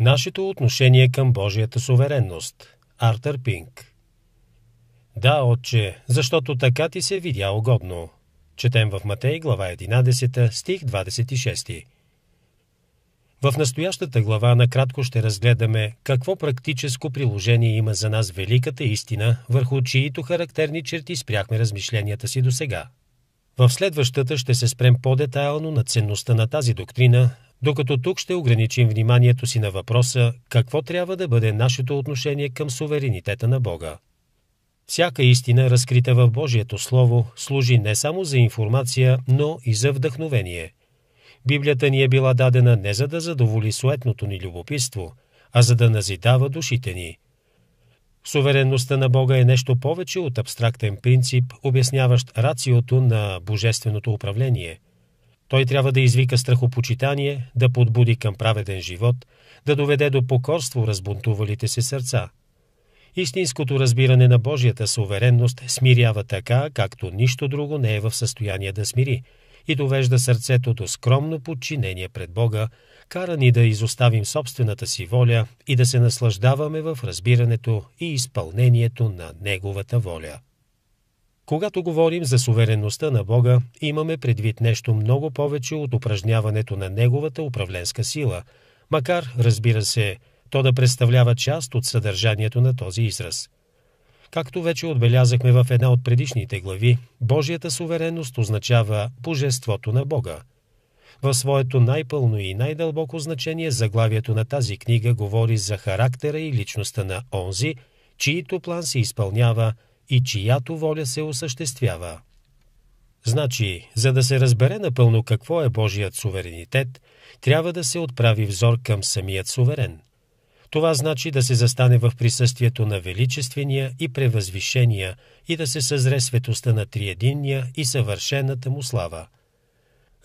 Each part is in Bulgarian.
Нашето отношение към Божията суверенност. Артър Пинк. Да, отче, защото така ти се видя угодно. Четем в Матей, глава 11, стих 26. В настоящата глава накратко ще разгледаме какво практическо приложение има за нас великата истина, върху чието характерни черти спряхме размишленията си до сега. В следващата ще се спрем по-детайлно на ценността на тази доктрина, докато тук ще ограничим вниманието си на въпроса какво трябва да бъде нашето отношение към суверенитета на Бога. Всяка истина, разкрита в Божието Слово, служи не само за информация, но и за вдъхновение. Библията ни е била дадена не за да задоволи суетното ни любопитство, а за да назидава душите ни. Суверенността на Бога е нещо повече от абстрактен принцип, обясняващ рациото на божественото управление – той трябва да извика страхопочитание, да подбуди към праведен живот, да доведе до покорство разбунтувалите се сърца. Истинското разбиране на Божията суверенност смирява така, както нищо друго не е в състояние да смири, и довежда сърцето до скромно подчинение пред Бога, кара ни да изоставим собствената си воля и да се наслаждаваме в разбирането и изпълнението на Неговата воля. Когато говорим за суверенността на Бога, имаме предвид нещо много повече от упражняването на Неговата управленска сила, макар, разбира се, то да представлява част от съдържанието на този израз. Както вече отбелязахме в една от предишните глави, Божията суверенност означава божеството на Бога. В своето най-пълно и най-дълбоко значение заглавието на тази книга говори за характера и личността на онзи, чието план се изпълнява – и чиято воля се осъществява. Значи, за да се разбере напълно какво е Божият суверенитет, трябва да се отправи взор към самият суверен. Това значи да се застане в присъствието на величествения и превъзвишения и да се съзре светостта на триединния и съвършената му слава.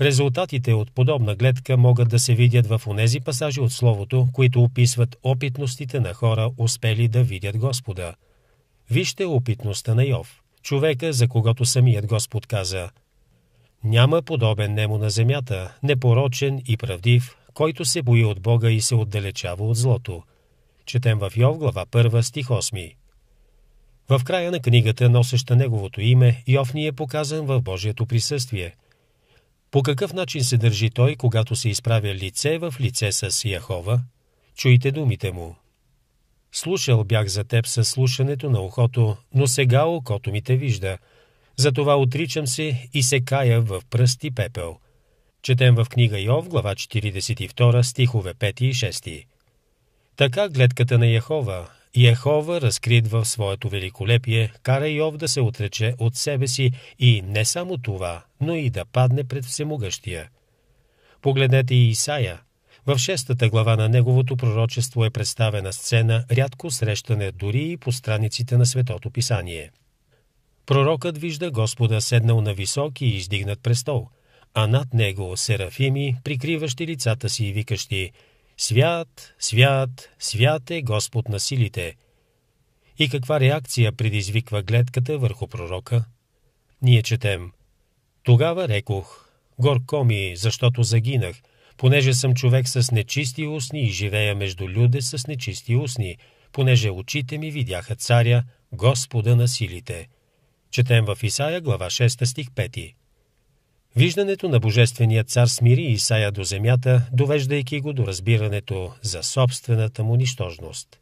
Резултатите от подобна гледка могат да се видят в онези пасажи от Словото, които описват опитностите на хора, успели да видят Господа – Вижте опитността на Йов, човека, за когато самият Господ каза «Няма подобен нему на земята, непорочен и правдив, който се бои от Бога и се отдалечава от злото». Четем в Йов глава 1 стих 8. В края на книгата, носеща неговото име, Йов ни е показан в Божието присъствие. По какъв начин се държи той, когато се изправя лице в лице с Яхова? Чуйте думите му. Слушал бях за теб със слушането на ухото, но сега окото ми те вижда. Затова отричам се и се кая в пръст и пепел. Четем в книга Йов, глава 42, стихове 5 и 6. Така гледката на Яхова, Яхова, разкрит в своето великолепие, кара Йов да се отрече от себе си и не само това, но и да падне пред всемогъщия. Погледнете и Исаия, в шестата глава на неговото пророчество е представена сцена, рядко срещане дори и по страниците на Светото Писание. Пророкът вижда Господа седнал на висок и издигнат престол, а над него серафими, прикриващи лицата си и викащи «Свят, свят, свят е Господ на силите!» И каква реакция предизвиква гледката върху пророка? Ние четем – тогава рекох, горко ми, защото загинах, Понеже съм човек с нечисти устни и живея между люде с нечисти устни, понеже очите ми видяха царя, Господа на силите. Четем в Исаия глава 6 стих 5. Виждането на Божествения цар смири Исаия до земята, довеждайки го до разбирането за собствената му нищожност.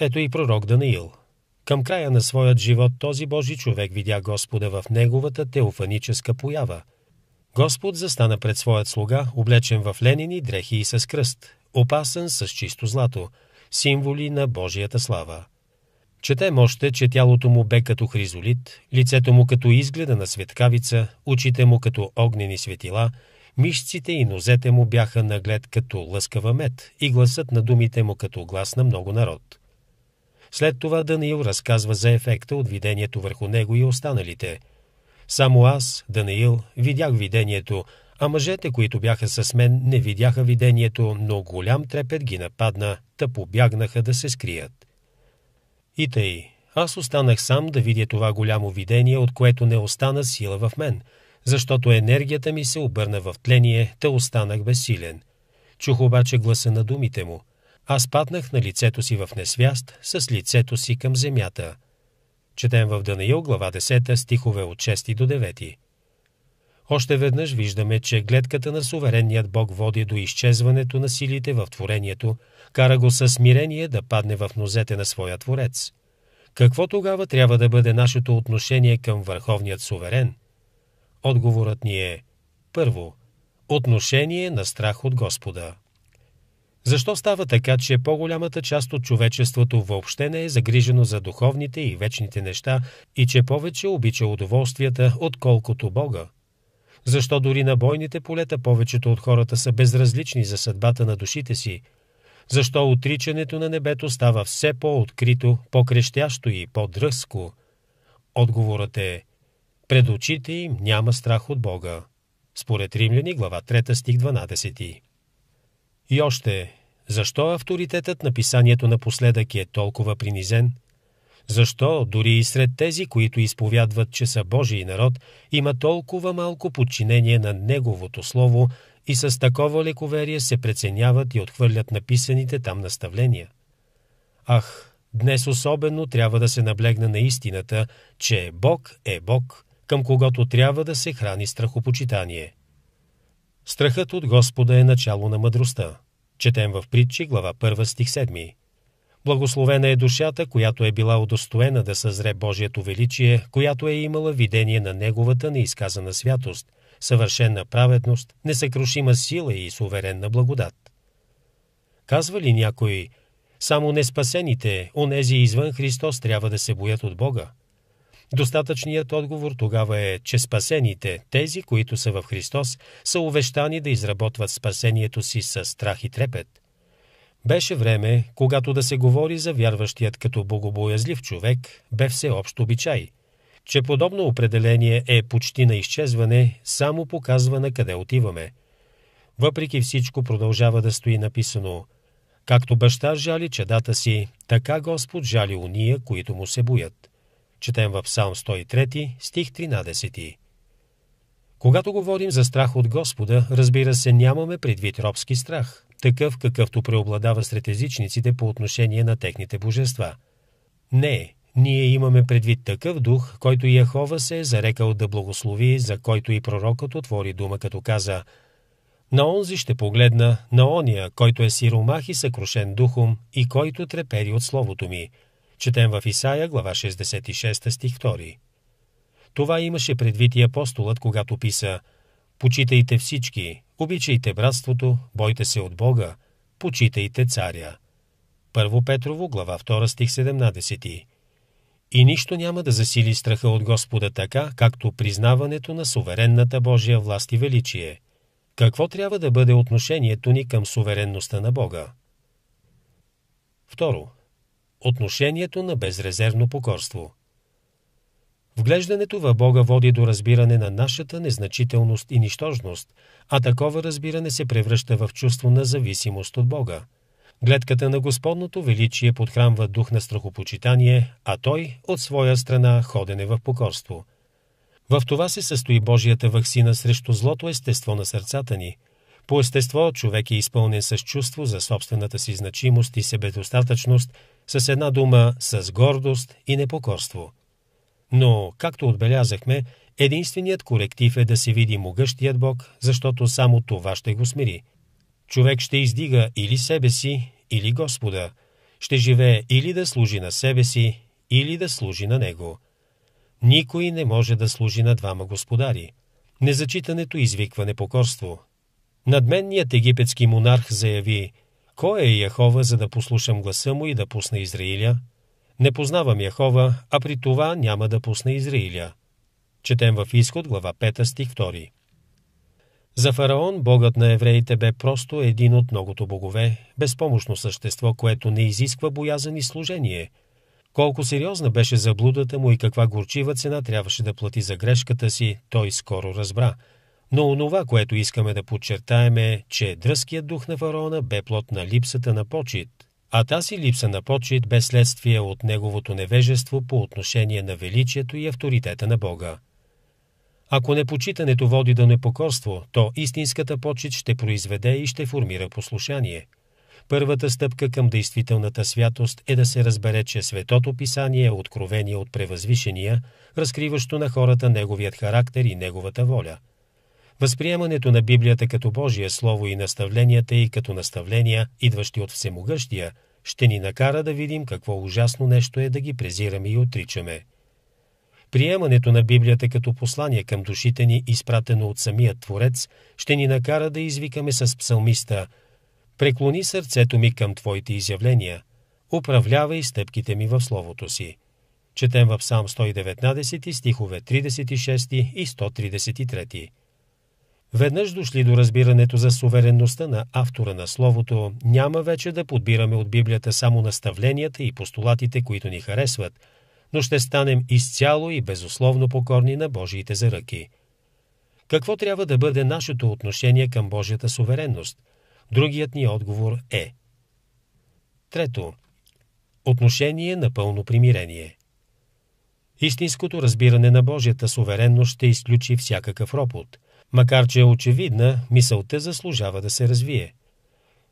Ето и пророк Даниил. Към края на своят живот този Божи човек видя Господа в неговата теофаническа поява – Господ застана пред своят слуга, облечен в ленини дрехи и с кръст, опасен с чисто злато, символи на Божията слава. Четем още, че тялото му бе като хризолит, лицето му като изгледа на светкавица, очите му като огнени светила, мишците и нозете му бяха наглед като лъскава мед и гласът на думите му като глас на много народ. След това Даниил разказва за ефекта от видението върху него и останалите – само аз, Данаил, видях видението, а мъжете, които бяха с мен, не видяха видението, но голям трепет ги нападна, та побягнаха да се скрият. И тъй, аз останах сам да видя това голямо видение, от което не остана сила в мен, защото енергията ми се обърна в тление, та останах безсилен. Чух обаче гласа на думите му. Аз паднах на лицето си в несвяст, с лицето си към земята – Четем в Данаил глава 10 стихове от 6 до 9. Още веднъж виждаме, че гледката на суверенният Бог води до изчезването на силите в творението, кара го със смирение да падне в нозете на своя творец. Какво тогава трябва да бъде нашето отношение към върховният суверен? Отговорът ни е първо – отношение на страх от Господа – защо става така, че по-голямата част от човечеството въобще не е загрижено за духовните и вечните неща и че повече обича удоволствията, отколкото Бога? Защо дори на бойните полета повечето от хората са безразлични за съдбата на душите си? Защо отричането на небето става все по-открито, по-крещящо и по дръзко Отговорът е пред очите им няма страх от Бога. Според Римляни, глава 3, стих 12. И още, защо авторитетът на писанието напоследък е толкова принизен? Защо дори и сред тези, които изповядват, че са Божий народ, има толкова малко подчинение на Неговото Слово и с такова лековерие се преценяват и отхвърлят написаните там наставления? Ах, днес особено трябва да се наблегна на истината, че Бог е Бог, към когото трябва да се храни страхопочитание – Страхът от Господа е начало на мъдростта. Четем в притчи, глава 1, стих 7. Благословена е душата, която е била удостоена да съзре Божието величие, която е имала видение на Неговата неизказана святост, съвършена праведност, несъкрушима сила и суверенна благодат. Казва ли някой, само неспасените, онези извън Христос трябва да се боят от Бога? Достатъчният отговор тогава е, че спасените, тези, които са в Христос, са увещани да изработват спасението си с страх и трепет. Беше време, когато да се говори за вярващият като богобоязлив човек, бе всеобщо обичай. Че подобно определение е почти на изчезване, само показва на къде отиваме. Въпреки всичко продължава да стои написано «Както баща жали чедата си, така Господ жали уния, които му се боят». Четем в Псалм 103, стих 13. Когато говорим за страх от Господа, разбира се, нямаме предвид робски страх, такъв какъвто преобладава сред езичниците по отношение на техните божества. Не, ние имаме предвид такъв дух, който Яхова се е зарекал да благослови, за който и пророкът отвори дума, като каза «На онзи ще погледна, на ония, който е сиромах и съкрушен духом и който трепери от словото ми, Четем в Исаия, глава 66, стих 2. Това имаше предвид и апостолът, когато писа «Почитайте всички, обичайте братството, бойте се от Бога, почитайте царя». Първо Петрово, глава 2, стих 17. И нищо няма да засили страха от Господа така, както признаването на суверенната Божия власт и величие. Какво трябва да бъде отношението ни към суверенността на Бога? Второ, отношението на безрезервно покорство. Вглеждането в Бога води до разбиране на нашата незначителност и нищожност, а такова разбиране се превръща в чувство на зависимост от Бога. Гледката на Господното величие подхранва дух на страхопочитание, а Той, от своя страна, ходене в покорство. В това се състои Божията вакцина срещу злото естество на сърцата ни. По естество човек е изпълнен с чувство за собствената си значимост и себедостатъчност – с една дума с гордост и непокорство. Но, както отбелязахме, единственият коректив е да се види могъщият Бог, защото само това ще го смири. Човек ще издига или себе си, или Господа. Ще живее или да служи на себе си, или да служи на Него. Никой не може да служи на двама господари. Незачитането извиква непокорство. Надменният египетски монарх заяви – кой е Яхова, за да послушам гласа му и да пусна Израиля? Не познавам Яхова, а при това няма да пусна Израиля. Четем в Изход, глава 5, стих 2. За фараон, богът на евреите бе просто един от многото богове, безпомощно същество, което не изисква боязани служение. Колко сериозна беше заблудата му и каква горчива цена трябваше да плати за грешката си, той скоро разбра – но онова, което искаме да подчертаем е, че дръзкият дух на фараона бе плод на липсата на почет, а тази липса на почет бе следствие от неговото невежество по отношение на величието и авторитета на Бога. Ако непочитането води до непокорство, то истинската почет ще произведе и ще формира послушание. Първата стъпка към действителната святост е да се разбере, че Светото Писание е откровение от превъзвишения, разкриващо на хората неговият характер и неговата воля – Възприемането на Библията като Божие Слово и наставленията и като наставления, идващи от Всемогъщия, ще ни накара да видим какво ужасно нещо е да ги презираме и отричаме. Приемането на Библията като послание към душите ни, изпратено от самия Творец, ще ни накара да извикаме с псалмиста «Преклони сърцето ми към Твоите изявления, управлявай стъпките ми в Словото си». Четем в Псалм 119 стихове 36 и 133. Веднъж дошли до разбирането за суверенността на автора на Словото, няма вече да подбираме от Библията само наставленията и постулатите, които ни харесват, но ще станем изцяло и безусловно покорни на Божиите заръки. Какво трябва да бъде нашето отношение към Божията суверенност? Другият ни отговор е Трето. Отношение на пълно примирение. Истинското разбиране на Божията суверенност ще изключи всякакъв ропот – Макар, че е очевидна, мисълта заслужава да се развие.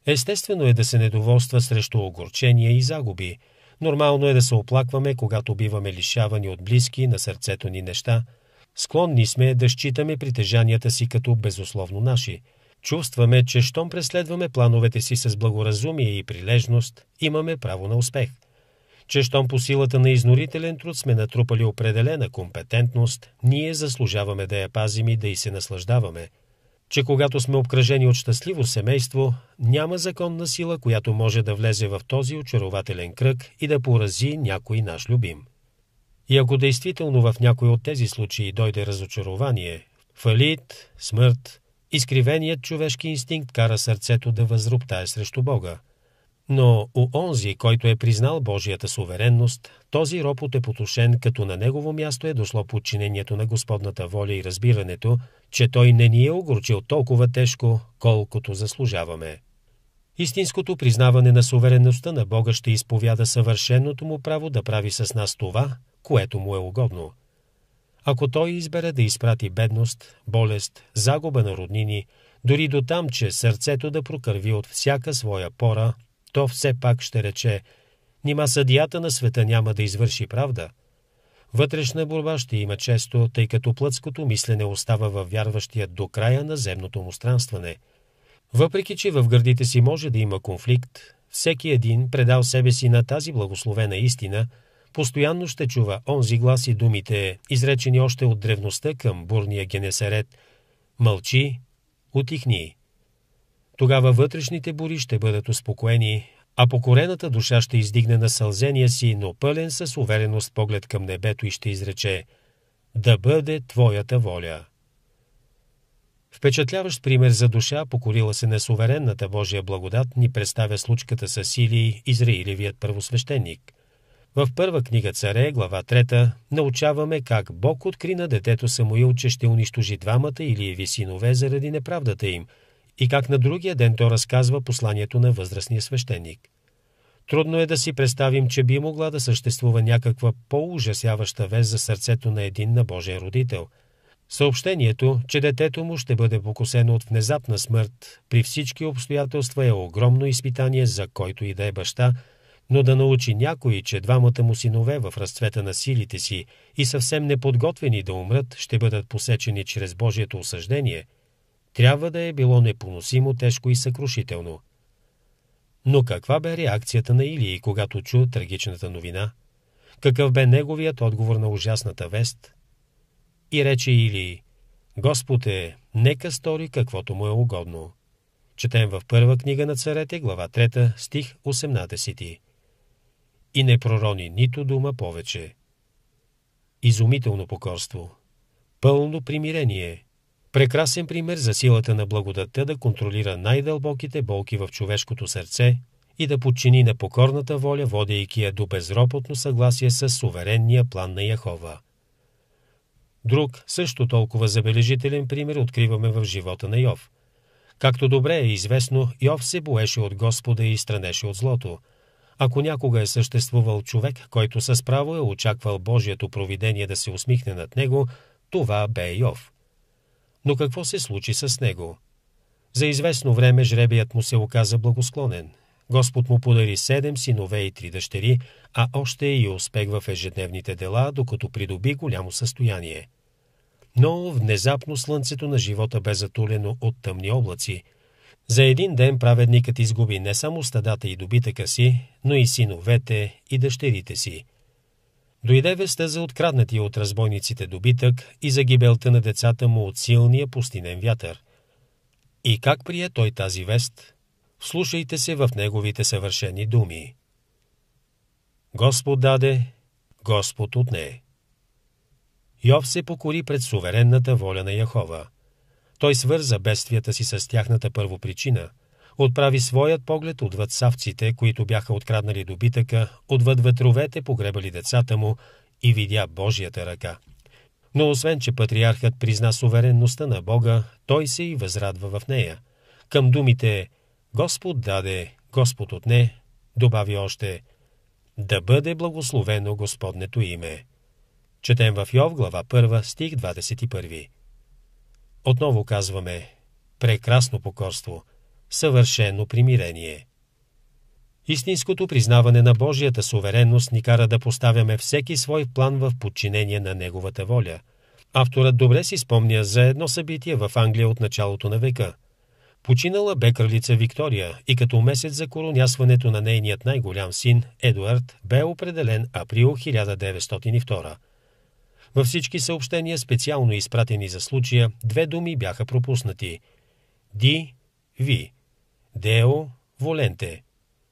Естествено е да се недоволства срещу огорчения и загуби. Нормално е да се оплакваме, когато биваме лишавани от близки на сърцето ни неща. Склонни сме да считаме притежанията си като безусловно наши. Чувстваме, че щом преследваме плановете си с благоразумие и прилежност, имаме право на успех – че щом по силата на изнорителен труд сме натрупали определена компетентност, ние заслужаваме да я пазим и да и се наслаждаваме, че когато сме обкръжени от щастливо семейство, няма законна сила, която може да влезе в този очарователен кръг и да порази някой наш любим. И ако действително в някой от тези случаи дойде разочарование, фалит, смърт, изкривеният човешки инстинкт кара сърцето да възруптае срещу Бога – но у онзи, който е признал Божията суверенност, този ропот е потушен, като на негово място е дошло подчинението на Господната воля и разбирането, че той не ни е огорчил толкова тежко, колкото заслужаваме. Истинското признаване на суверенността на Бога ще изповяда съвършеното му право да прави с нас това, което му е угодно. Ако той избере да изпрати бедност, болест, загуба на роднини, дори до там, че сърцето да прокърви от всяка своя пора, то все пак ще рече «Нима съдията на света няма да извърши правда». Вътрешна борба ще има често, тъй като плътското мислене остава във вярващия до края на земното му странстване. Въпреки, че в гърдите си може да има конфликт, всеки един, предал себе си на тази благословена истина, постоянно ще чува онзи глас и думите, изречени още от древността към бурния Генесерет. Мълчи, утихни. Тогава вътрешните бури ще бъдат успокоени, а покорената душа ще издигне на сълзения си, но пълен с увереност поглед към небето и ще изрече «Да бъде Твоята воля». Впечатляващ пример за душа, покорила се на суверенната Божия благодат, ни представя случката с Силий, Израилевият първосвещеник. В първа книга Царе, глава 3, научаваме как Бог откри на детето Самуил, че ще унищожи двамата или синове заради неправдата им – и как на другия ден то разказва посланието на възрастния свещеник. Трудно е да си представим, че би могла да съществува някаква по-ужасяваща вест за сърцето на един на Божия родител. Съобщението, че детето му ще бъде покосено от внезапна смърт, при всички обстоятелства е огромно изпитание за който и да е баща, но да научи някой, че двамата му синове в разцвета на силите си и съвсем неподготвени да умрат, ще бъдат посечени чрез Божието осъждение – трябва да е било непоносимо тежко и съкрушително. Но каква бе реакцията на Илии, когато чу трагичната новина? Какъв бе неговият отговор на ужасната вест? И рече Илии, Господ е, нека стори каквото му е угодно. Четем в първа книга на царете, глава 3, стих 18. И не пророни нито дума повече. Изумително покорство. Пълно примирение. Прекрасен пример за силата на благодатта да контролира най-дълбоките болки в човешкото сърце и да подчини непокорната воля, водейки я до безропотно съгласие с суверенния план на Яхова. Друг, също толкова забележителен пример откриваме в живота на Йов. Както добре е известно, Йов се боеше от Господа и странеше от злото. Ако някога е съществувал човек, който с право е очаквал Божието провидение да се усмихне над него, това бе Йов. Но какво се случи с него? За известно време жребият му се оказа благосклонен. Господ му подари седем синове и три дъщери, а още и успех в ежедневните дела, докато придоби голямо състояние. Но внезапно слънцето на живота бе затулено от тъмни облаци. За един ден праведникът изгуби не само стадата и добитъка си, но и синовете и дъщерите си – Дойде веста за откраднатия от разбойниците добитък и за гибелта на децата му от силния пустинен вятър. И как прие той тази вест? Слушайте се в неговите съвършени думи. Господ даде, Господ отне. Йов се покори пред суверенната воля на Яхова. Той свърза бедствията си с тяхната първопричина – отправи своят поглед отвъд савците, които бяха откраднали добитъка, отвъд ветровете, погребали децата му и видя Божията ръка. Но освен, че патриархът призна суверенността на Бога, той се и възрадва в нея. Към думите «Господ даде, Господ отне», добави още «Да бъде благословено Господнето име». Четем в Йов, глава 1, стих 21. Отново казваме «Прекрасно покорство», съвършено примирение. Истинското признаване на Божията суверенност ни кара да поставяме всеки свой план в подчинение на Неговата воля. Авторът добре си спомня за едно събитие в Англия от началото на века. Починала бе кралица Виктория и като месец за коронясването на нейният най-голям син, Едуард, бе определен април 1902. Във всички съобщения, специално изпратени за случая, две думи бяха пропуснати. Ди, ви Део Воленте,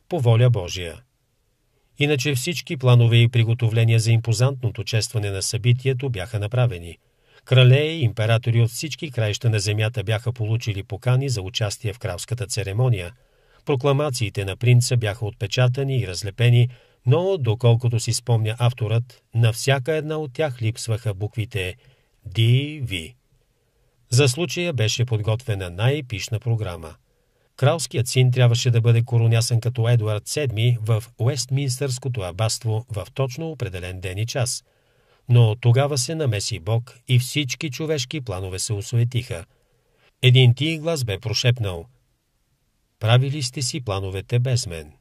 по воля Божия. Иначе всички планове и приготовления за импозантното честване на събитието бяха направени. Крале и императори от всички краища на земята бяха получили покани за участие в кралската церемония. Прокламациите на принца бяха отпечатани и разлепени, но, доколкото си спомня авторът, на всяка една от тях липсваха буквите «Ди-Ви». За случая беше подготвена най-пишна програма – Кралският син трябваше да бъде коронясан като Едуард VII в Уестминстърското абаство в точно определен ден и час. Но тогава се намеси Бог и всички човешки планове се осуетиха. Един тий глас бе прошепнал «Правили сте си плановете без мен».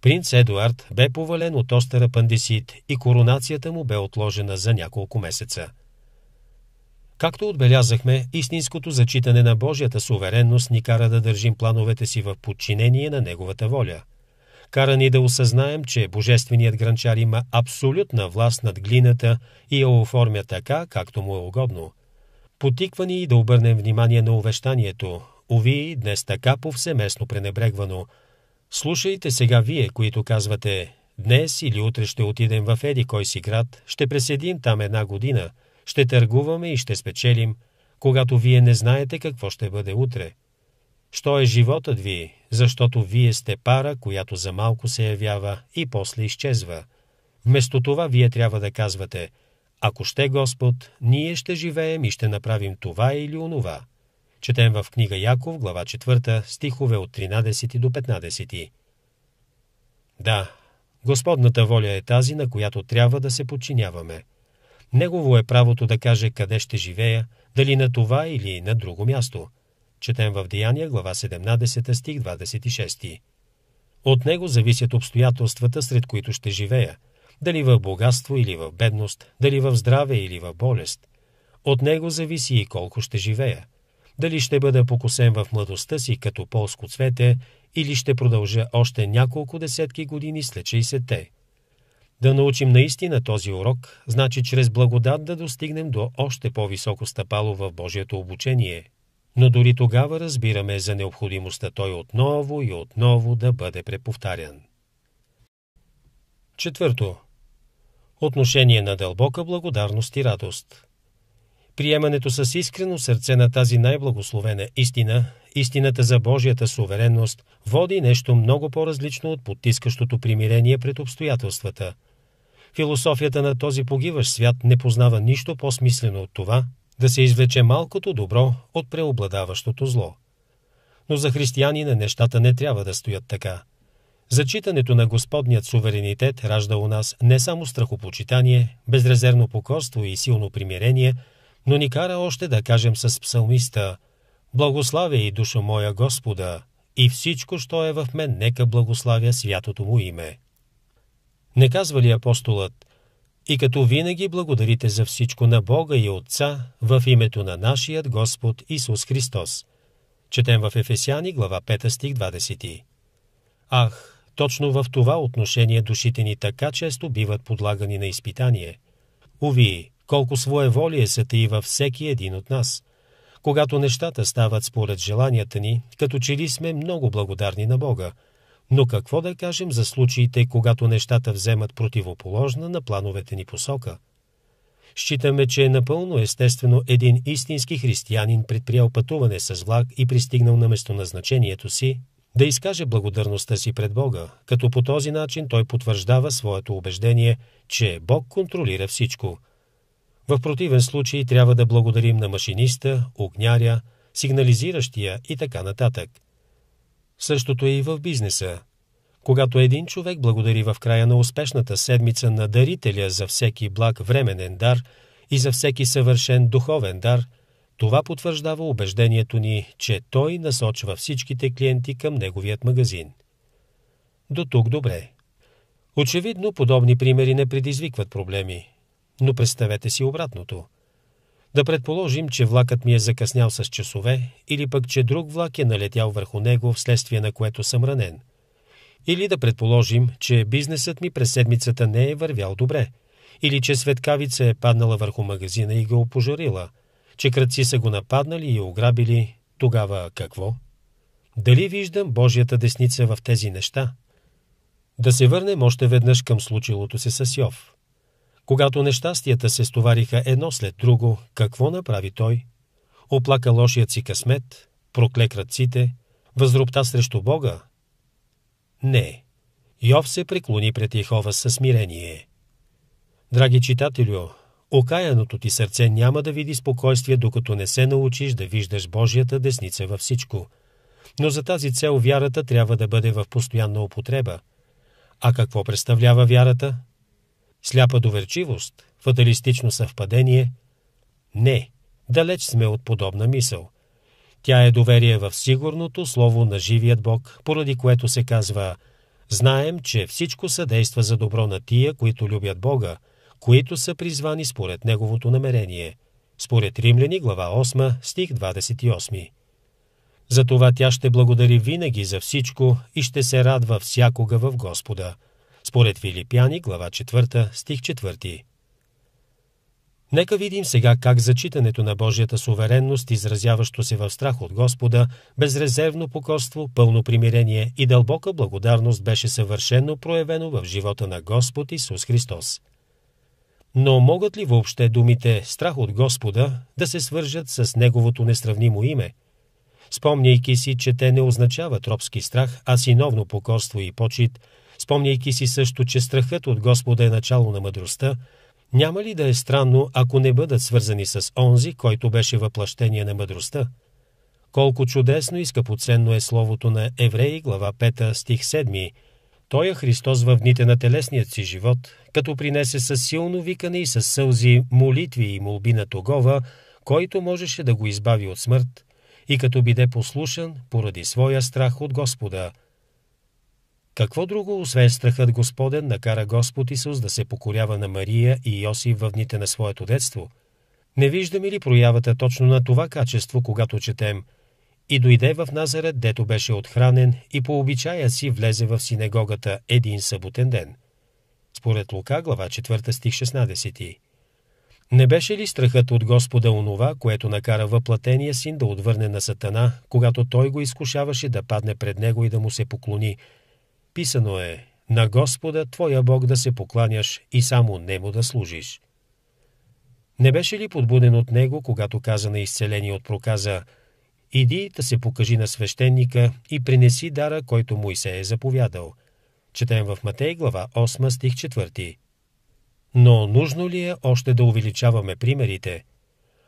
Принц Едуард бе повален от остъра пандесит и коронацията му бе отложена за няколко месеца – Както отбелязахме, истинското зачитане на Божията суверенност ни кара да държим плановете си в подчинение на Неговата воля. Кара ни да осъзнаем, че Божественият гранчар има абсолютна власт над глината и я оформя така, както му е угодно. Потиква ни и да обърнем внимание на увещанието, уви, днес така повсеместно пренебрегвано. Слушайте сега вие, които казвате, днес или утре ще отидем в Еди кой си град, ще преседим там една година – ще търгуваме и ще спечелим, когато вие не знаете какво ще бъде утре. Що е животът ви, защото вие сте пара, която за малко се явява и после изчезва. Вместо това вие трябва да казвате «Ако ще Господ, ние ще живеем и ще направим това или онова». Четем в книга Яков, глава 4, стихове от 13 до 15. Да, Господната воля е тази, на която трябва да се подчиняваме – Негово е правото да каже къде ще живея, дали на това или на друго място. Четем в Деяния, глава 17, стих 26. От него зависят обстоятелствата, сред които ще живея, дали в богатство или в бедност, дали в здраве или в болест. От него зависи и колко ще живея. Дали ще бъда покосен в младостта си като полско цвете или ще продължа още няколко десетки години след 60-те. Да научим наистина този урок, значи чрез благодат да достигнем до още по-високо стъпало в Божието обучение. Но дори тогава разбираме за необходимостта той отново и отново да бъде преповтарян. Четвърто. Отношение на дълбока благодарност и радост. Приемането с искрено сърце на тази най-благословена истина, истината за Божията суверенност, води нещо много по-различно от потискащото примирение пред обстоятелствата – Философията на този погиващ свят не познава нищо по-смислено от това да се извлече малкото добро от преобладаващото зло. Но за християнина нещата не трябва да стоят така. Зачитането на Господният суверенитет ражда у нас не само страхопочитание, безрезервно покорство и силно примирение, но ни кара още да кажем с псалмиста «Благославя и душо моя Господа, и всичко, що е в мен, нека благославя святото му име». Не казва ли апостолът, и като винаги благодарите за всичко на Бога и Отца в името на нашият Господ Исус Христос. Четем в Ефесяни, глава 5, стих 20. Ах, точно в това отношение душите ни така често биват подлагани на изпитание. Уви, колко своеволие са и във всеки един от нас. Когато нещата стават според желанията ни, като че ли сме много благодарни на Бога – но какво да кажем за случаите, когато нещата вземат противоположна на плановете ни посока? Считаме, че е напълно естествено един истински християнин предприял пътуване с влак и пристигнал на местоназначението си, да изкаже благодарността си пред Бога, като по този начин той потвърждава своето убеждение, че Бог контролира всичко. В противен случай трябва да благодарим на машиниста, огняря, сигнализиращия и така нататък – Същото е и в бизнеса. Когато един човек благодари в края на успешната седмица на дарителя за всеки благ временен дар и за всеки съвършен духовен дар, това потвърждава убеждението ни, че той насочва всичките клиенти към неговият магазин. До тук добре. Очевидно, подобни примери не предизвикват проблеми. Но представете си обратното. Да предположим, че влакът ми е закъснял с часове, или пък, че друг влак е налетял върху него, вследствие на което съм ранен. Или да предположим, че бизнесът ми през седмицата не е вървял добре, или че светкавица е паднала върху магазина и го опожарила, че кръци са го нападнали и ограбили, тогава какво? Дали виждам Божията десница в тези неща? Да се върнем още веднъж към случилото се с Йов. Когато нещастията се стовариха едно след друго, какво направи той? Оплака лошият си късмет, прокле кръците, възрупта срещу Бога? Не. Йов се преклони пред Йехова със смирение. Драги читателю, окаяното ти сърце няма да види спокойствие, докато не се научиш да виждаш Божията десница във всичко. Но за тази цел вярата трябва да бъде в постоянна употреба. А какво представлява вярата? Сляпа доверчивост? Фаталистично съвпадение? Не, далеч сме от подобна мисъл. Тя е доверие в сигурното слово на живият Бог, поради което се казва «Знаем, че всичко съдейства за добро на тия, които любят Бога, които са призвани според Неговото намерение» според Римляни, глава 8, стих 28. Затова тя ще благодари винаги за всичко и ще се радва всякога в Господа – според Филипяни, глава 4, стих 4. Нека видим сега как зачитането на Божията суверенност, изразяващо се в страх от Господа, безрезервно покорство, пълно примирение и дълбока благодарност беше съвършено проявено в живота на Господ Исус Христос. Но могат ли въобще думите «страх от Господа» да се свържат с Неговото несравнимо име? Спомняйки си, че те не означават робски страх, а синовно покорство и почет – Спомняйки си също, че страхът от Господа е начало на мъдростта, няма ли да е странно, ако не бъдат свързани с онзи, който беше въплъщение на мъдростта? Колко чудесно и скъпоценно е словото на Евреи, глава 5, стих 7. Той е Христос в дните на телесният си живот, като принесе със силно викане и с сълзи молитви и молби на Тогова, който можеше да го избави от смърт, и като биде послушан поради своя страх от Господа – какво друго, освен страхът Господен, накара Господ Исус да се покорява на Мария и Йосиф в дните на своето детство? Не виждаме ли проявата точно на това качество, когато четем «И дойде в Назарет, дето беше отхранен, и по обичая си влезе в синагогата един съботен ден?» Според Лука, глава 4, стих 16. Не беше ли страхът от Господа онова, което накара въплатения син да отвърне на Сатана, когато той го изкушаваше да падне пред него и да му се поклони – Писано е «На Господа, твоя Бог, да се покланяш и само Нему да служиш». Не беше ли подбуден от него, когато каза на изцеление от проказа «Иди да се покажи на свещеника и принеси дара, който му и се е заповядал». Четем в Матей глава 8 стих 4. Но нужно ли е още да увеличаваме примерите?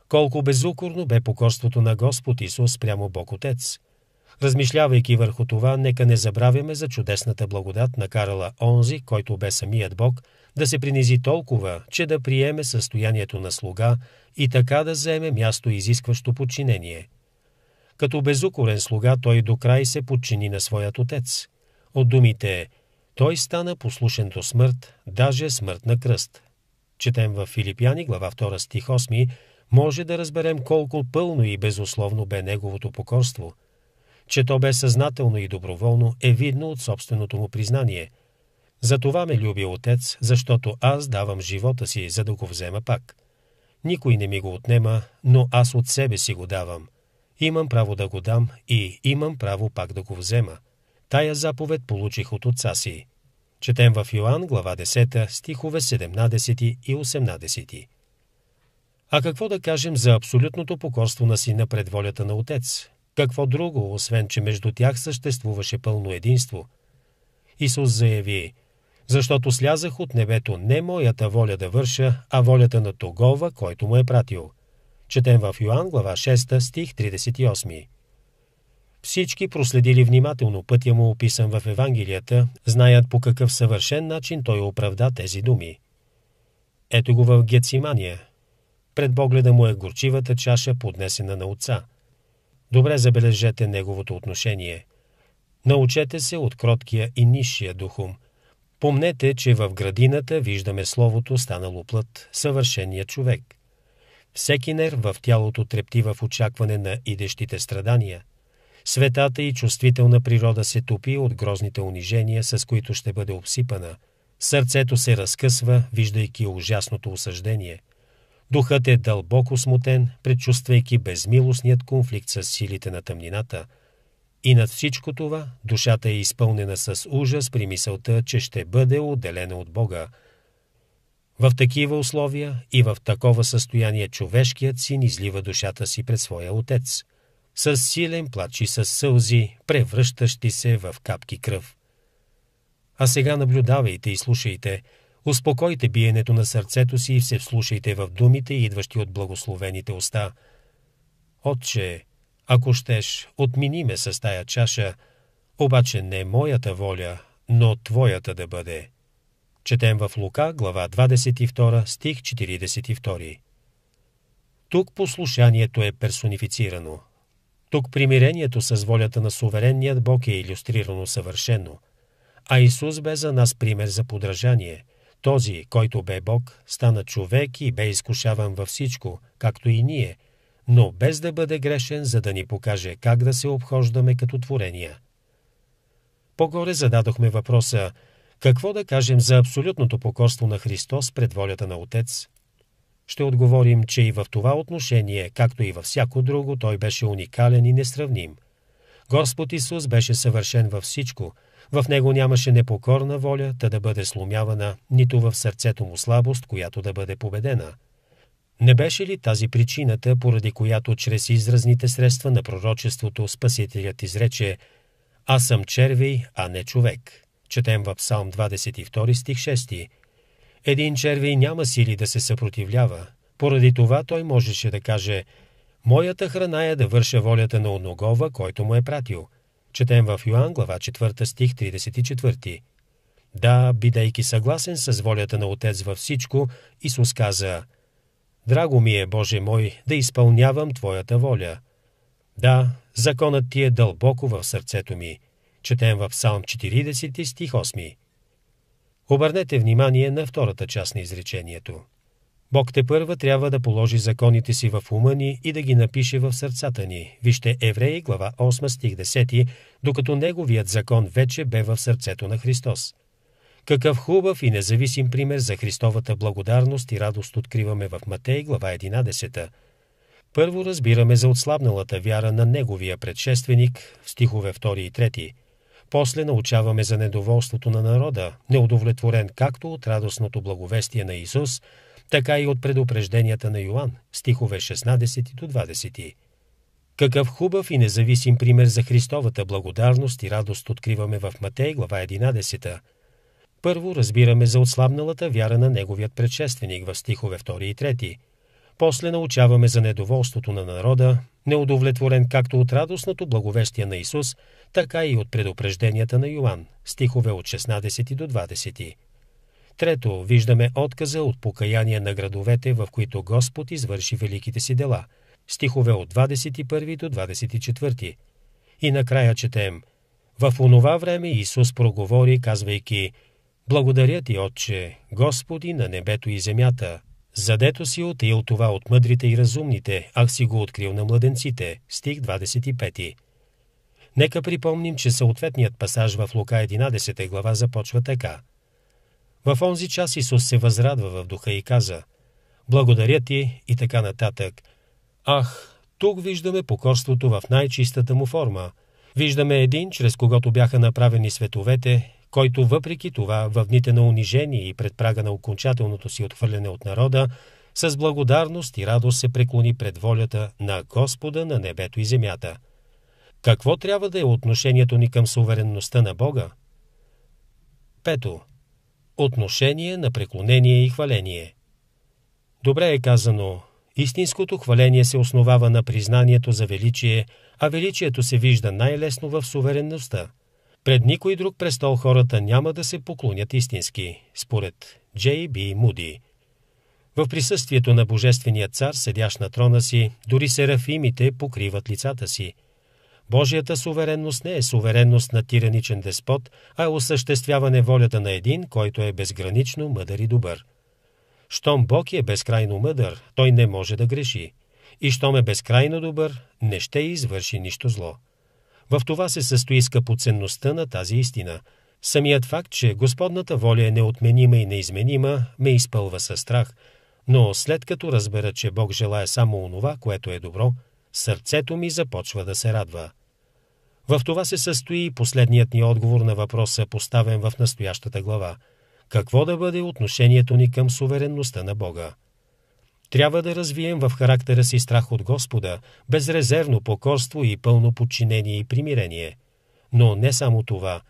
Колко безукорно бе покорството на Господ Исус прямо Бог Отец? Размишлявайки върху това, нека не забравяме за чудесната благодат на Карла Онзи, който бе самият Бог, да се принизи толкова, че да приеме състоянието на слуга и така да заеме място изискващо подчинение. Като безукорен слуга той до край се подчини на своят отец. От думите «Той стана послушен до смърт, даже смърт на кръст». Четем в Филипяни, глава 2, стих 8, може да разберем колко пълно и безусловно бе неговото покорство – че то бе съзнателно и доброволно, е видно от собственото му признание. Затова ме люби отец, защото аз давам живота си, за да го взема пак. Никой не ми го отнема, но аз от себе си го давам. Имам право да го дам и имам право пак да го взема. Тая заповед получих от отца си. Четем в Йоанн, глава 10, стихове 17 и 18. А какво да кажем за абсолютното покорство на сина пред волята на отец, какво друго, освен че между тях съществуваше пълно единство? Исус заяви, защото слязах от небето не моята воля да върша, а волята на Тогова, който му е пратил. Четем в Йоанн, глава 6, стих 38. Всички проследили внимателно пътя му, описан в Евангелията, знаят по какъв съвършен начин той оправда тези думи. Ето го в Гецимания. Пред погледа му е горчивата чаша, поднесена на отца – Добре забележете неговото отношение. Научете се от кроткия и нишия духом. Помнете, че в градината виждаме Словото станало плът, съвършения човек. Всеки нерв в тялото трепти в очакване на идещите страдания. Светата и чувствителна природа се топи от грозните унижения, с които ще бъде обсипана. Сърцето се разкъсва, виждайки ужасното осъждение. Духът е дълбоко смутен, предчувствайки безмилостният конфликт с силите на тъмнината. И над всичко това душата е изпълнена с ужас при мисълта, че ще бъде отделена от Бога. В такива условия и в такова състояние човешкият син излива душата си пред своя отец. С силен плач и с сълзи, превръщащи се в капки кръв. А сега наблюдавайте и слушайте – Успокойте биенето на сърцето си и се вслушайте в думите, идващи от благословените уста. Отче, ако щеш, отмини ме с тая чаша, обаче не моята воля, но Твоята да бъде. Четем в Лука, глава 22, стих 42. Тук послушанието е персонифицирано. Тук примирението с волята на суверенният Бог е иллюстрирано съвършено. А Исус бе за нас пример за подражание – този, който бе Бог, стана човек и бе изкушаван във всичко, както и ние, но без да бъде грешен, за да ни покаже как да се обхождаме като творения. По-горе зададохме въпроса какво да кажем за абсолютното покорство на Христос пред волята на Отец? Ще отговорим, че и в това отношение, както и във всяко друго, той беше уникален и несравним. Господ Исус беше съвършен във всичко – в него нямаше непокорна воля та да бъде сломявана, нито в сърцето му слабост, която да бъде победена. Не беше ли тази причината, поради която чрез изразните средства на пророчеството Спасителят изрече «Аз съм червей, а не човек»? Четем в Псалм 22 стих 6. Един червей няма сили да се съпротивлява. Поради това той можеше да каже «Моята храна е да върша волята на оногова, който му е пратил». Четем в Йоан глава 4 стих 34. Да, бидейки съгласен с волята на Отец във всичко, Исус каза «Драго ми е, Боже мой, да изпълнявам Твоята воля». Да, законът ти е дълбоко в сърцето ми. Четем в Псалм 40 стих 8. Обърнете внимание на втората част на изречението. Бог те първа трябва да положи законите си в ума ни и да ги напише в сърцата ни. Вижте Евреи, глава 8, стих 10, докато Неговият закон вече бе в сърцето на Христос. Какъв хубав и независим пример за Христовата благодарност и радост откриваме в Матей, глава 11. Първо разбираме за отслабналата вяра на Неговия предшественик в стихове 2 и 3. После научаваме за недоволството на народа, неудовлетворен както от радостното благовестие на Исус – така и от предупрежденията на Йоанн, стихове 16 до 20. Какъв хубав и независим пример за Христовата благодарност и радост откриваме в Матей, глава 11. Първо разбираме за отслабналата вяра на неговият предшественик в стихове 2 и 3. После научаваме за недоволството на народа, неудовлетворен както от радостното благовестие на Исус, така и от предупрежденията на Йоанн, стихове от 16 до 20. Трето, виждаме отказа от покаяние на градовете, в които Господ извърши великите си дела. Стихове от 21 до 24. И накрая четем. В онова време Исус проговори, казвайки «Благодаря ти, Отче, Господи на небето и земята, задето си отил това от мъдрите и разумните, ах си го открил на младенците». Стих 25. Нека припомним, че съответният пасаж в Лука 11 глава започва така – в онзи час Исус се възрадва в духа и каза «Благодаря ти» и така нататък. Ах, тук виждаме покорството в най-чистата му форма. Виждаме един, чрез когото бяха направени световете, който въпреки това в дните на унижение и пред прага на окончателното си отхвърляне от народа, с благодарност и радост се преклони пред волята на Господа на небето и земята. Какво трябва да е отношението ни към суверенността на Бога? Пето, Отношение на преклонение и хваление. Добре е казано, истинското хваление се основава на признанието за величие, а величието се вижда най-лесно в суверенността. Пред никой друг престол хората няма да се поклонят истински, според Джей Би Муди. В присъствието на Божествения цар, седящ на трона си, дори серафимите покриват лицата си – Божията суверенност не е суверенност на тираничен деспот, а е осъществяване волята на един, който е безгранично мъдър и добър. Щом Бог е безкрайно мъдър, той не може да греши. И щом е безкрайно добър, не ще извърши нищо зло. В това се състои скъпоценността на тази истина. Самият факт, че Господната воля е неотменима и неизменима, ме изпълва със страх. Но след като разбера, че Бог желая само онова, което е добро – сърцето ми започва да се радва. В това се състои последният ни отговор на въпроса, поставен в настоящата глава. Какво да бъде отношението ни към суверенността на Бога? Трябва да развием в характера си страх от Господа, безрезервно покорство и пълно подчинение и примирение. Но не само това.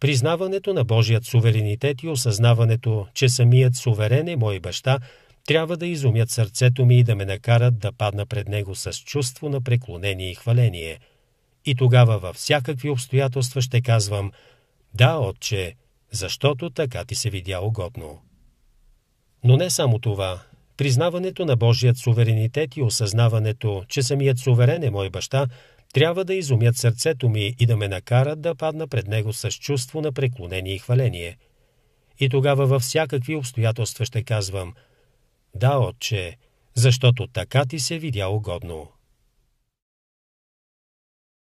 Признаването на Божият суверенитет и осъзнаването, че самият суверен е мой баща – трябва да изумят сърцето ми и да ме накарат да падна пред него с чувство на преклонение и хваление. И тогава във всякакви обстоятелства ще казвам «Да, отче, защото така ти се видя угодно». Но не само това. Признаването на Божият суверенитет и осъзнаването, че самият суверен е мой баща, трябва да изумят сърцето ми и да ме накарат да падна пред него с чувство на преклонение и хваление. И тогава във всякакви обстоятелства ще казвам – да, отче, защото така ти се видя угодно.